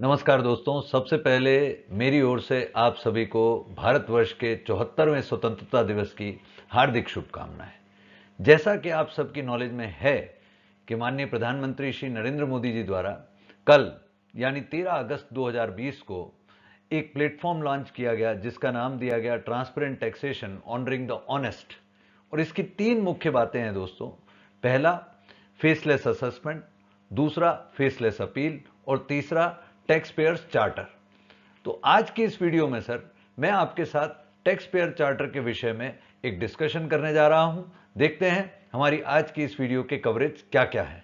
नमस्कार दोस्तों सबसे पहले मेरी ओर से आप सभी को भारतवर्ष के चौहत्तरवें स्वतंत्रता दिवस की हार्दिक शुभकामनाएं जैसा कि आप सबकी नॉलेज में है कि माननीय प्रधानमंत्री श्री नरेंद्र मोदी जी द्वारा कल यानी 13 अगस्त 2020 को एक प्लेटफॉर्म लॉन्च किया गया जिसका नाम दिया गया transparent taxation honouring the honest और इसकी तीन मुख्य बातें हैं दोस्तों पहला फेसलेस असेसमेंट दूसरा फेसलेस अपील और तीसरा टैक्स पेयर्स चार्टर तो आज के इस वीडियो में सर मैं आपके साथ टैक्स पेयर चार्टर के विषय में एक डिस्कशन करने जा रहा हूं देखते हैं हमारी आज की इस वीडियो के कवरेज क्या क्या है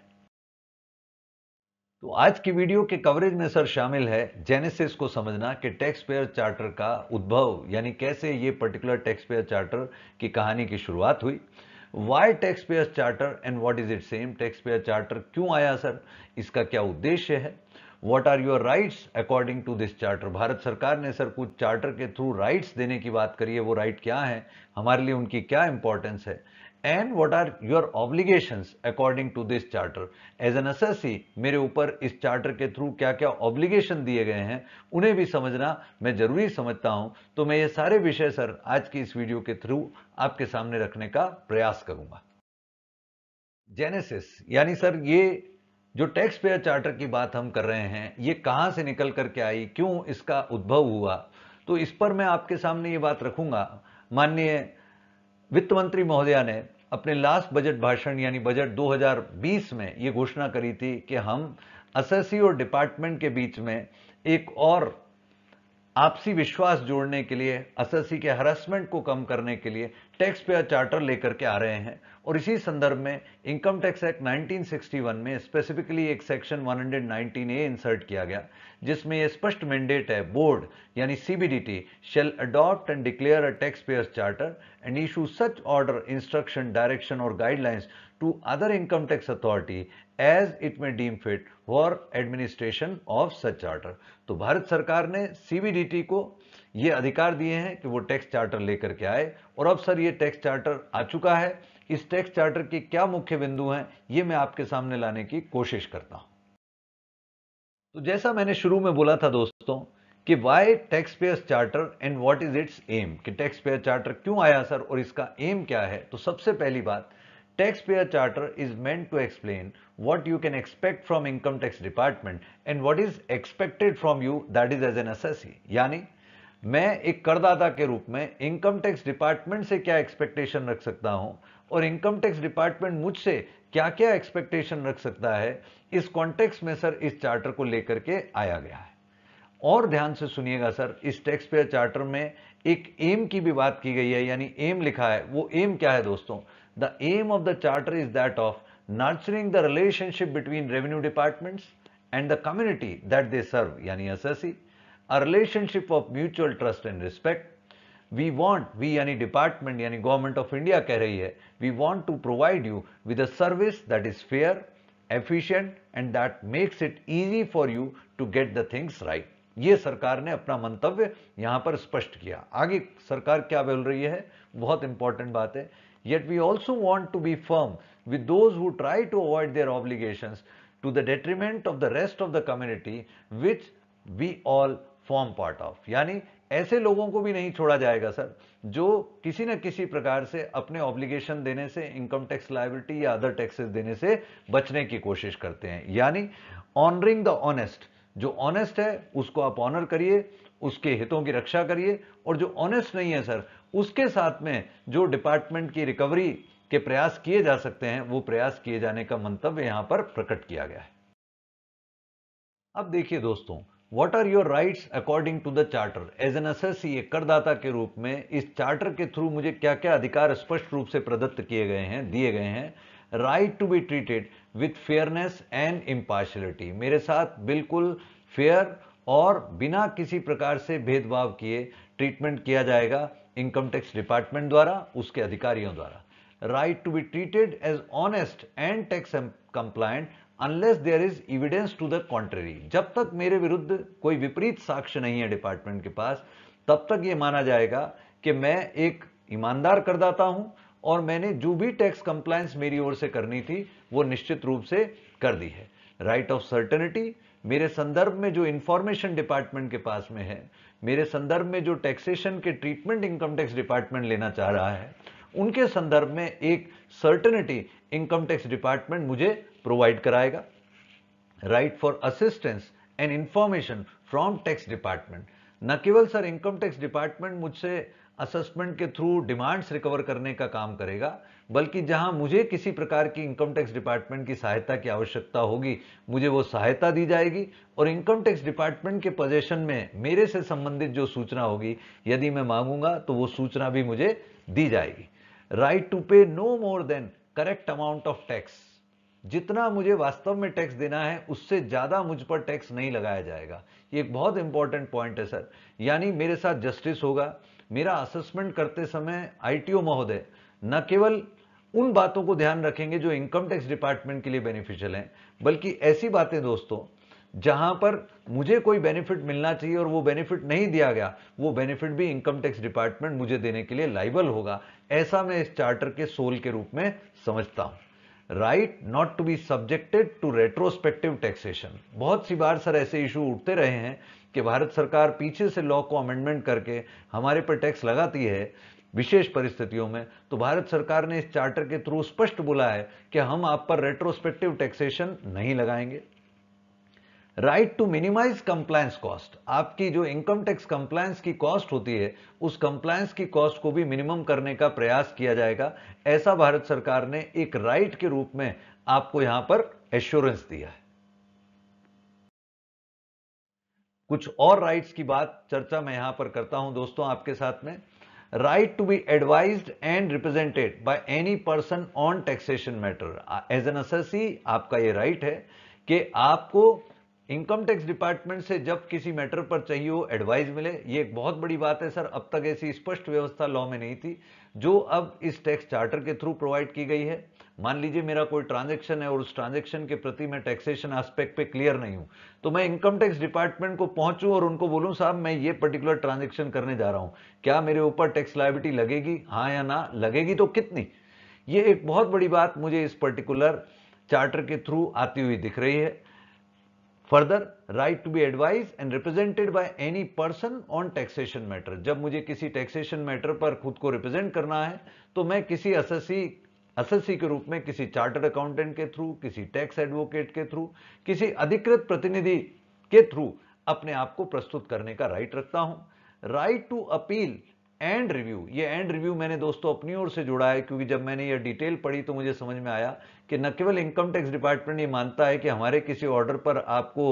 तो आज की वीडियो के कवरेज में सर शामिल है जेनेसिस को समझना कि टैक्स पेयर चार्टर का उद्भव यानी कैसे ये पर्टिकुलर टैक्स पेयर चार्टर की कहानी की शुरुआत हुई why tax payer charter and what is it same tax payer charter क्यों आया सर इसका क्या उद्देश्य है what are your rights according to this charter Bharat सरकार ने सर कुछ चार्टर के थ्रू राइट्स देने की बात करी है वो राइट क्या है हमारे लिए उनकी क्या इंपॉर्टेंस है and what are your obligation according to this charter as an assessee मेरे ऊपर इस चार्टर के थ्रू क्या क्या ऑब्लिगेशन दिए गए हैं उन्हें भी समझना मैं जरूरी समझता हूं तो मैं ये सारे विषय सर आज की इस वीडियो के थ्रू आपके सामने रखने का प्रयास करूंगा जेनेसिस यानी सर ये जो टैक्स पेयर चार्टर की बात हम कर रहे हैं ये कहाँ से निकल करके आई क्यों इसका उद्भव हुआ तो इस पर मैं आपके सामने ये बात रखूंगा माननीय वित्त मंत्री महोदया ने अपने लास्ट बजट भाषण यानी बजट 2020 में ये घोषणा करी थी कि हम अससी और डिपार्टमेंट के बीच में एक और आपसी विश्वास जोड़ने के लिए एसएससी के हरासमेंट को कम करने के लिए टैक्स पेयर चार्टर लेकर के आ रहे हैं और इसी संदर्भ में इनकम टैक्स एक्ट 1961 में स्पेसिफिकली एक सेक्शन 119 ए इंसर्ट किया गया जिसमें यह स्पष्ट मैंडेट है बोर्ड यानी CBDT shall adopt and declare a tax payer charter and issue such order instruction direction और guidelines to other income tax authority as it may deem fit for administration of such charter तो भारत सरकार ने CBDT को ये अधिकार दिए हैं कि वो टैक्स चार्टर लेकर के आए और अब सर ये टैक्स चार्टर आ चुका है इस टैक्स चार्टर के क्या मुख्य बिंदु हैं ये मैं आपके सामने लाने की कोशिश करता हूं तो जैसा मैंने शुरू में बोला था दोस्तों कि why tax payer charter and what is its aim कि टैक्स पेयर चार्टर क्यों आया सर और इसका एम क्या है तो सबसे पहली बात Taxpayer Charter is meant to explain what you can expect from income tax department and what is expected from you that is as an assessee. यानी मैं एक करदाता के रूप में इनकम टैक्स डिपार्टमेंट से क्या एक्सपेक्टेशन रख सकता हूं और इनकम टैक्स डिपार्टमेंट मुझसे क्या क्या एक्सपेक्टेशन रख सकता है इस कॉन्टेक्स में सर इस चार्टर को लेकर के आया गया है और ध्यान से सुनिएगा सर इस टैक्स पेयर चार्टर में एक एम की भी बात की गई है यानी एम लिखा है वो एम क्या है दोस्तों The aim of the charter is that of nurturing the relationship between revenue departments and the community that they serve, yani ssc a relationship of mutual trust and respect. We want, we yani department, yani government of India keh rahi hai we want to provide you with a service that is fair, efficient and that makes it easy for you to get the things right. ये सरकार ने अपना मंतव्य यहाँ पर स्पष्ट किया आगे सरकार क्या बोल रही है बहुत इंपॉर्टेंट बात है Yet we also want to be firm with those who try to avoid their obligations to the detriment of the rest of the community which we all form part of. yani ऐसे लोगों को भी नहीं छोड़ा जाएगा sir जो किसी न किसी प्रकार से अपने ऑब्लिगेशन देने से इनकम टैक्स लाइबिलिटी या अदर टैक्सेस देने से बचने की कोशिश करते हैं यानी ऑनरिंग द ऑनेस्ट जो ऑनेस्ट है उसको आप ऑनर करिए उसके हितों की रक्षा करिए और जो ऑनेस्ट नहीं है सर उसके साथ में जो डिपार्टमेंट की रिकवरी के प्रयास किए जा सकते हैं वो प्रयास किए जाने का मंतव्य यहां पर प्रकट किया गया है अब देखिए दोस्तों what are your right according to the charter as an एस करदाता के रूप में इस चार्टर के थ्रू मुझे क्या क्या अधिकार स्पष्ट रूप से प्रदत्त किए गए हैं दिए गए हैं right to be treated with fairness and impartiality मेरे साथ बिल्कुल फेयर और बिना किसी प्रकार से भेदभाव किए ट्रीटमेंट किया जाएगा इनकम टैक्स डिपार्टमेंट द्वारा उसके अधिकारियों द्वारा right to be treated as honest and tax compliant unless there is evidence to the contrary जब तक मेरे विरुद्ध कोई विपरीत साक्ष्य नहीं है डिपार्टमेंट के पास तब तक यह माना जाएगा कि मैं एक ईमानदार करदाता हूं और मैंने जो भी टैक्स कंप्लायंस मेरी ओर से करनी थी वो निश्चित रूप से कर दी है राइट ऑफ सर्टेनिटी मेरे संदर्भ में जो इंफॉर्मेशन डिपार्टमेंट के पास में है मेरे संदर्भ में जो टैक्सेशन के ट्रीटमेंट इनकम टैक्स डिपार्टमेंट लेना चाह रहा है उनके संदर्भ में एक सर्टनिटी इनकम टैक्स डिपार्टमेंट मुझे प्रोवाइड कराएगा right for assistance and information from tax department न केवल सर इनकम टैक्स डिपार्टमेंट मुझसे असेसमेंट के थ्रू डिमांड्स रिकवर करने का काम करेगा बल्कि जहां मुझे किसी प्रकार की इनकम टैक्स डिपार्टमेंट की सहायता की आवश्यकता होगी मुझे वो सहायता दी जाएगी और इनकम टैक्स डिपार्टमेंट के पोजेशन में मेरे से संबंधित जो सूचना होगी यदि मैं मांगूंगा तो वो सूचना भी मुझे दी जाएगी right to pay no more than correct amount of tax जितना मुझे वास्तव में टैक्स देना है उससे ज़्यादा मुझ पर टैक्स नहीं लगाया जाएगा ये एक बहुत इंपॉर्टेंट पॉइंट है सर यानी मेरे साथ जस्टिस होगा मेरा असेसमेंट करते समय आईटीओ महोदय न केवल उन बातों को ध्यान रखेंगे जो इनकम टैक्स डिपार्टमेंट के लिए बेनिफिशियल हैं बल्कि ऐसी बातें दोस्तों जहां पर मुझे कोई बेनिफिट मिलना चाहिए और वो बेनिफिट नहीं दिया गया वो बेनिफिट भी इनकम टैक्स डिपार्टमेंट मुझे देने के लिए लाइबल होगा ऐसा मैं इस चार्टर के सोल के रूप में समझता हूं right not to be subjected to retrospective taxation बहुत सी बार सर ऐसे इशू उठते रहे हैं कि भारत सरकार पीछे से लॉ को अमेंडमेंट करके हमारे पर टैक्स लगाती है विशेष परिस्थितियों में तो भारत सरकार ने इस चार्टर के थ्रू स्पष्ट बोला है कि हम आप पर रेट्रोस्पेक्टिव टैक्सेशन नहीं लगाएंगे right to minimise compliance cost आपकी जो इनकम टैक्स कंप्लायंस की कॉस्ट होती है उस कंप्लायंस की कॉस्ट को भी मिनिमम करने का प्रयास किया जाएगा ऐसा भारत सरकार ने एक राइट right के रूप में आपको यहां पर एश्योरेंस दिया है कुछ और राइट्स की बात चर्चा मैं यहां पर करता हूं दोस्तों आपके साथ में right to be advised and represented by any person on taxation matter. Uh, as an assessee, आपका ये right है कि आपको इनकम टैक्स डिपार्टमेंट से जब किसी मैटर पर चाहिए वो एडवाइस मिले ये एक बहुत बड़ी बात है सर अब तक ऐसी स्पष्ट व्यवस्था लॉ में नहीं थी जो अब इस टैक्स चार्टर के थ्रू प्रोवाइड की गई है मान लीजिए मेरा कोई ट्रांजेक्शन है और उस ट्रांजेक्शन के प्रति मैं टैक्सेशन एस्पेक्ट पे क्लियर नहीं हूँ तो मैं इनकम टैक्स डिपार्टमेंट को पहुंचू और उनको बोलूँ साहब मैं ये पर्टिकुलर ट्रांजेक्शन करने जा रहा हूँ क्या मेरे ऊपर टैक्स लाइबिलिटी लगेगी हाँ या ना लगेगी तो कितनी ये एक बहुत बड़ी बात मुझे इस पर्टिकुलर चार्टर के थ्रू आती हुई दिख रही है further right to be advise and represented by any person on taxation matter जब मुझे किसी टैक्सेशन मैटर पर खुद को रिप्रेजेंट करना है तो मैं किसी अससी एसएससी के रूप में किसी चार्टर्ड अकाउंटेंट के थ्रू किसी टैक्स एडवोकेट के थ्रू किसी अधिकृत प्रतिनिधि के थ्रू अपने आप को प्रस्तुत करने का राइट रखता हूं right to appeal and review ये एंड रिव्यू मैंने दोस्तों अपनी ओर से जोड़ा है क्योंकि जब मैंने ये डिटेल पढ़ी तो मुझे समझ में आया कि न केवल इनकम टैक्स डिपार्टमेंट ये मानता है कि हमारे किसी ऑर्डर पर आपको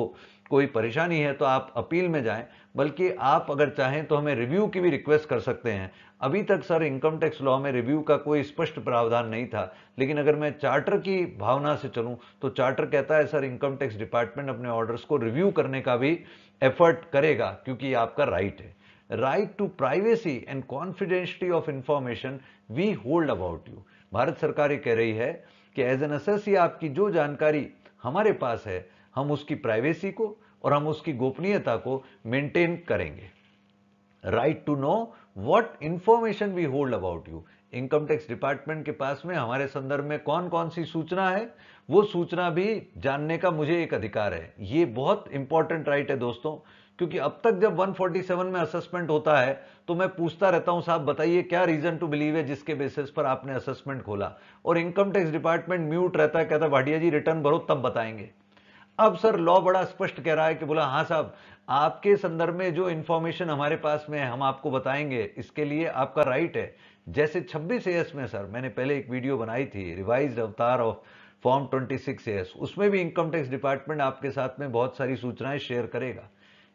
कोई परेशानी है तो आप अपील में जाएं बल्कि आप अगर चाहें तो हमें रिव्यू की भी रिक्वेस्ट कर सकते हैं अभी तक सर इनकम टैक्स लॉ में रिव्यू का कोई स्पष्ट प्रावधान नहीं था लेकिन अगर मैं चार्टर की भावना से चलूं तो चार्टर कहता है सर इनकम टैक्स डिपार्टमेंट अपने ऑर्डर्स को रिव्यू करने का भी एफर्ट करेगा क्योंकि ये आपका राइट है right to privacy and confidentiality of information we hold about you Bharat सरकार ये कह रही है कि एज एन एस आपकी जो जानकारी हमारे पास है हम उसकी प्राइवेसी को और हम उसकी गोपनीयता को मेंटेन करेंगे right to know what information we hold about you income tax department के पास में हमारे संदर्भ में कौन कौन सी सूचना है वो सूचना भी जानने का मुझे एक अधिकार है ये बहुत इंपॉर्टेंट राइट है दोस्तों क्योंकि अब तक जब 147 में असेसमेंट होता है तो मैं पूछता रहता हूं साहब बताइए क्या रीजन टू बिलीव है जिसके बेसिस पर आपने असेसमेंट खोला और इनकम टैक्स डिपार्टमेंट म्यूट रहता है कहता भाटिया जी रिटर्न भरो तब बताएंगे अब सर लॉ बड़ा स्पष्ट कह रहा है कि बोला हाँ साहब आपके संदर्भ में जो इंफॉर्मेशन हमारे पास में है हम आपको बताएंगे इसके लिए आपका राइट है जैसे 26 एस में सर मैंने पहले एक वीडियो बनाई थी रिवाइज अवतार ऑफ फॉर्म 26 एस उसमें भी इनकम टैक्स डिपार्टमेंट आपके साथ में बहुत सारी सूचनाएं शेयर करेगा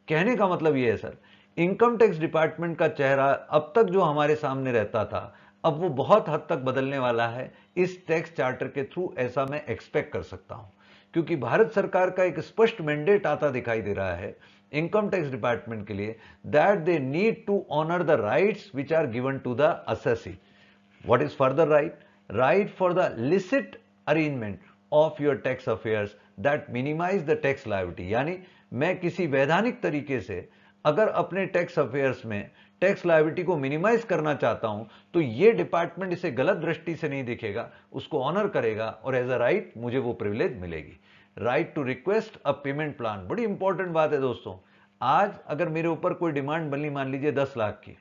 कहने का मतलब यह है सर इनकम टैक्स डिपार्टमेंट का चेहरा अब तक जो हमारे सामने रहता था अब वो बहुत हद तक बदलने वाला है इस टैक्स चार्टर के थ्रू ऐसा मैं एक्सपेक्ट कर सकता हूं क्योंकि भारत सरकार का एक स्पष्ट मैंडेट आता दिखाई दे रहा है इनकम टैक्स डिपार्टमेंट के लिए that they need to honour the right which are given to the assessee what is further right right for the licit arrangement of your tax affair that minimise the tax liability यानी मैं किसी वैधानिक तरीके से अगर अपने tax affairs में tax liability को मिनिमाइज करना चाहता हूं तो ये डिपार्टमेंट इसे गलत दृष्टि से नहीं देखेगा उसको ऑनर करेगा और एज अ राइट मुझे वो प्रिविलेज मिलेगी right to request a payment plan बड़ी इंपॉर्टेंट बात है दोस्तों आज अगर मेरे ऊपर कोई डिमांड बनी मान लीजिए दस लाख की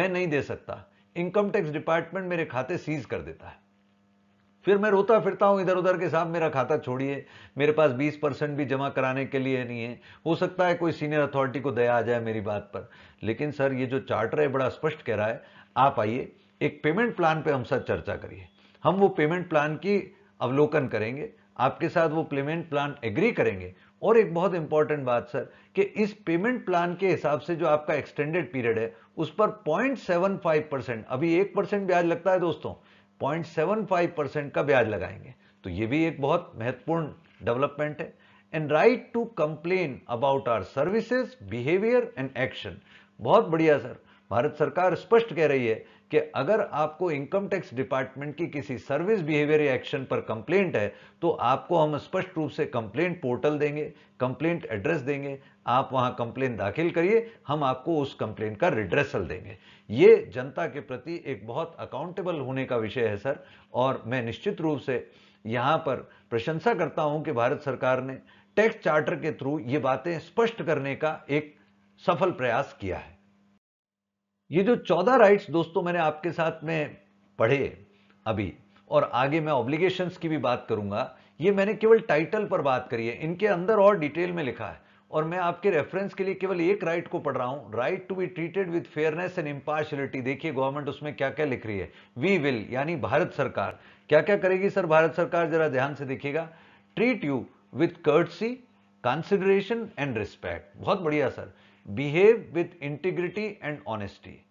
मैं नहीं दे सकता इनकम टैक्स डिपार्टमेंट मेरे खाते सीज कर देता है फिर मैं रोता फिरता हूँ इधर उधर के साहब मेरा खाता छोड़िए मेरे पास 20 परसेंट भी जमा कराने के लिए नहीं है हो सकता है कोई सीनियर अथॉरिटी को दया आ जाए मेरी बात पर लेकिन सर ये जो चार्टर है बड़ा स्पष्ट कह रहा है आप आइए एक पेमेंट प्लान पर हम साथ चर्चा करिए हम वो पेमेंट प्लान की अवलोकन करेंगे आपके साथ वो पेमेंट प्लान एग्री करेंगे और एक बहुत इंपॉर्टेंट बात सर कि इस पेमेंट प्लान के हिसाब से जो आपका एक्सटेंडेड पीरियड है उस पर 0.75 परसेंट अभी एक परसेंट ब्याज लगता है दोस्तों 0.75 परसेंट का ब्याज लगाएंगे तो ये भी एक बहुत महत्वपूर्ण डेवलपमेंट है and right to complain about our services behaviour and action बहुत बढ़िया सर भारत सरकार स्पष्ट कह रही है कि अगर आपको इनकम टैक्स डिपार्टमेंट की किसी सर्विस बिहेवियर या एक्शन पर कंप्लेंट है तो आपको हम स्पष्ट रूप से कंप्लेंट पोर्टल देंगे कंप्लेंट एड्रेस देंगे आप वहां कंप्लेंट दाखिल करिए हम आपको उस कंप्लेंट का रिड्रेसल देंगे ये जनता के प्रति एक बहुत अकाउंटेबल होने का विषय है सर और मैं निश्चित रूप से यहाँ पर प्रशंसा करता हूँ कि भारत सरकार ने टैक्स चार्टर के थ्रू ये बातें स्पष्ट करने का एक सफल प्रयास किया है ये जो चौदह राइट्स दोस्तों मैंने आपके साथ में पढ़े अभी और आगे मैं ऑब्लिगेशंस की भी बात करूंगा ये मैंने केवल टाइटल पर बात करी है इनके अंदर और डिटेल में लिखा है और मैं आपके रेफरेंस के लिए केवल एक राइट को पढ़ रहा हूं right to be treated with fairness and impartiality देखिए गवर्नमेंट उसमें क्या क्या लिख रही है वी विल यानी भारत सरकार क्या क्या करेगी सर भारत सरकार जरा ध्यान से देखिएगा treat you with courtesy consideration and respect बहुत बढ़िया sir behave with integrity and honesty,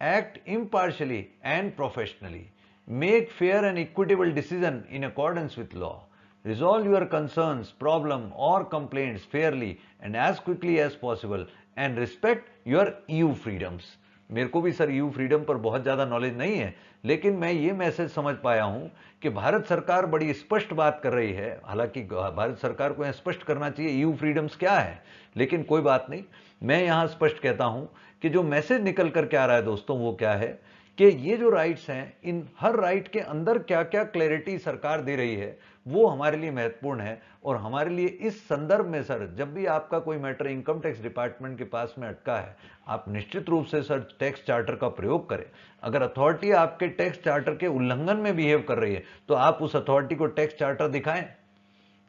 act impartially and professionally, make fair and equitable decision in accordance with law, resolve your concerns, problem or complaints fairly and as quickly as possible and respect your EU freedoms. मेरे को भी sir you e freedom पर बहुत ज़्यादा knowledge नहीं है लेकिन मैं ये मैसेज समझ पाया हूँ कि भारत सरकार बड़ी स्पष्ट बात कर रही है हालांकि भारत सरकार को स्पष्ट करना चाहिए यू e फ्रीडम्स क्या है लेकिन कोई बात नहीं मैं यहाँ स्पष्ट कहता हूँ कि जो मैसेज निकल कर के आ रहा है दोस्तों वो क्या है कि ये जो राइट्स हैं इन हर राइट के अंदर क्या क्या क्लैरिटी सरकार दे रही है वो हमारे लिए महत्वपूर्ण है और हमारे लिए इस संदर्भ में सर जब भी आपका कोई मैटर इनकम टैक्स डिपार्टमेंट के पास में अटका है आप निश्चित रूप से सर टैक्स चार्टर का प्रयोग करें अगर अथॉरिटी आपके टैक्स चार्टर के उल्लंघन में बिहेव कर रही है तो आप उस अथॉरिटी को टैक्स चार्टर दिखाएं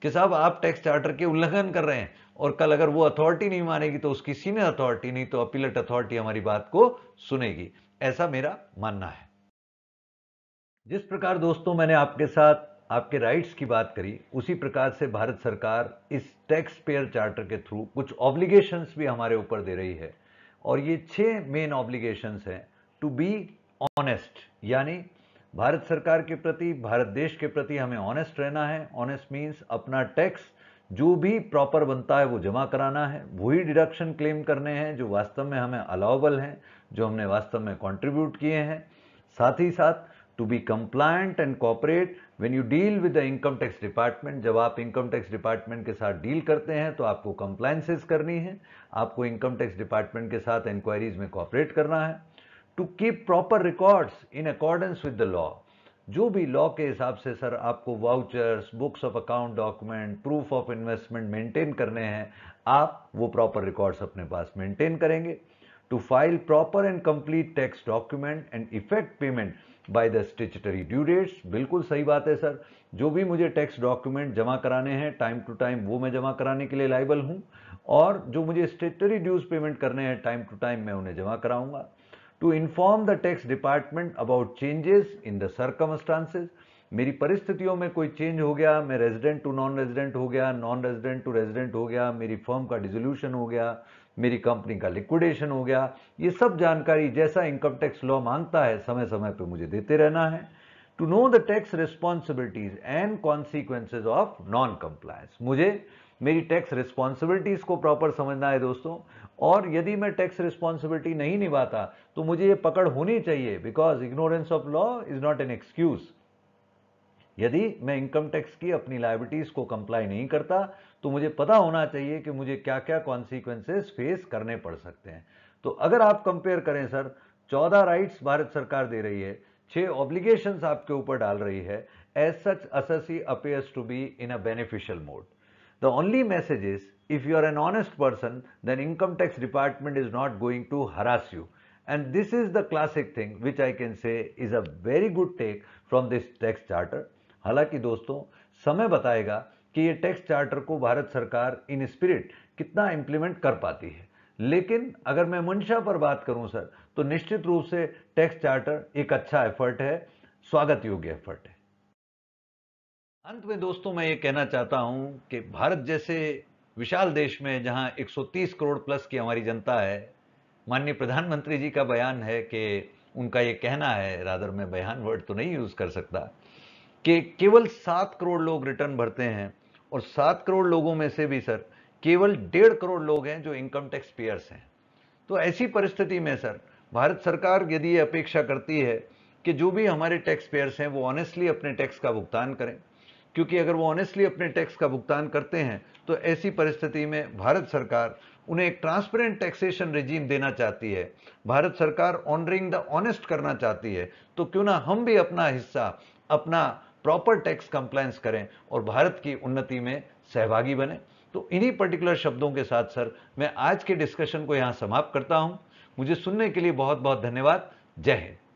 कि साहब आप टैक्स चार्टर के उल्लंघन कर रहे हैं और कल अगर वो अथॉरिटी नहीं मानेगी तो उसकी सीनियर अथॉरिटी नहीं तो अपीलेट अथॉरिटी हमारी बात को सुनेगी ऐसा मेरा मानना है जिस प्रकार दोस्तों मैंने आपके साथ आपके राइट्स की बात करी उसी प्रकार से भारत सरकार इस टैक्स पेयर चार्टर के थ्रू कुछ ऑब्लिगेशंस भी हमारे ऊपर दे रही है और ये छः मेन ऑब्लिगेशंस हैं टू बी ऑनेस्ट यानी भारत सरकार के प्रति भारत देश के प्रति हमें ऑनेस्ट रहना है ऑनेस्ट मीन्स अपना टैक्स जो भी प्रॉपर बनता है वो जमा कराना है वही डिडक्शन क्लेम करने हैं जो वास्तव में हमें अलाउबल हैं जो हमने वास्तव में कॉन्ट्रीब्यूट किए हैं साथ ही साथ to be compliant and cooperate when you deal with the income tax department जब आप इनकम टैक्स डिपार्टमेंट के साथ डील करते हैं तो आपको कंप्लायंसेस करनी है आपको इनकम टैक्स डिपार्टमेंट के साथ इंक्वायरीज में कॉपरेट करना है to keep proper records in accordance with the law जो भी लॉ के हिसाब से सर आपको vouchers books of account document proof of investment maintain करने हैं आप वो प्रॉपर रिकॉर्ड्स अपने पास मेंटेन करेंगे to file proper and complete tax document and effect payment by the statutory due dates बिल्कुल सही बात है सर जो भी मुझे टैक्स डॉक्यूमेंट जमा कराने हैं टाइम टू टाइम वो मैं जमा कराने के लिए लाइबल हूँ और जो मुझे स्टेटरी ड्यूज पेमेंट करने हैं टाइम टू टाइम मैं उन्हें जमा कराऊंगा to inform the tax department about changes in the circumstances मेरी परिस्थितियों में कोई चेंज हो गया मैं रेजिडेंट टू नॉन रेजिडेंट हो गया नॉन रेजिडेंट टू रेजिडेंट हो गया मेरी फर्म का डिजोल्यूशन हो गया मेरी कंपनी का लिक्विडेशन हो गया ये सब जानकारी जैसा इनकम टैक्स लॉ मांगता है समय समय पर मुझे देते रहना है to know the tax responsibilities and consequences of non compliance मुझे मेरी टैक्स रिस्पॉन्सिबिलिटीज को प्रॉपर समझना है दोस्तों और यदि मैं टैक्स रिस्पॉन्सिबिलिटी नहीं निभाता तो मुझे ये पकड़ होनी चाहिए because ignorance of law is not an excuse यदि मैं इनकम टैक्स की अपनी लाइबिलिटीज को कंप्लाई नहीं करता तो मुझे पता होना चाहिए कि मुझे क्या क्या कॉन्सिक्वेंसेस फेस करने पड़ सकते हैं तो अगर आप कंपेयर करें सर चौदह राइट्स भारत सरकार दे रही है छह ऑब्लिगेशन आपके ऊपर डाल रही है as such assessee appears to be in a beneficial mode the only message is if you are an honest person then income tax department is not going to harass you and this is the classic thing which I can say is a very good take from this tax charter हालांकि दोस्तों समय बताएगा कि ये tax charter को भारत सरकार in spirit कितना implement कर पाती है लेकिन अगर मैं मंशा पर बात करूं सर तो निश्चित रूप से टैक्स चार्टर एक अच्छा एफर्ट है स्वागत योग्य एफर्ट है अंत में दोस्तों मैं ये कहना चाहता हूं कि भारत जैसे विशाल देश में जहां 130 करोड़ प्लस की हमारी जनता है माननीय प्रधानमंत्री जी का बयान है कि उनका ये कहना है रादर मैं बयान वर्ड तो नहीं यूज़ कर सकता कि केवल सात करोड़ लोग रिटर्न भरते हैं और सात करोड़ लोगों में से भी सर केवल डेढ़ करोड़ लोग हैं जो इनकम टैक्स पेयर्स हैं तो ऐसी परिस्थिति में सर भारत सरकार यदि ये अपेक्षा करती है कि जो भी हमारे टैक्स पेयर्स हैं वो ऑनेस्टली अपने टैक्स का भुगतान करें क्योंकि अगर वो ऑनेस्टली अपने टैक्स का भुगतान करते हैं तो ऐसी परिस्थिति में भारत सरकार उन्हें एक ट्रांसपेरेंट टैक्सेशन रिजीम देना चाहती है भारत सरकार ऑनरिंग द ऑनेस्ट करना चाहती है तो क्यों ना हम भी अपना हिस्सा अपना प्रॉपर टैक्स कंप्लायंस करें और भारत की उन्नति में सहभागी बने तो इन्हीं पर्टिकुलर शब्दों के साथ सर मैं आज के डिस्कशन को यहाँ समाप्त करता हूँ मुझे सुनने के लिए बहुत बहुत धन्यवाद जय हिंद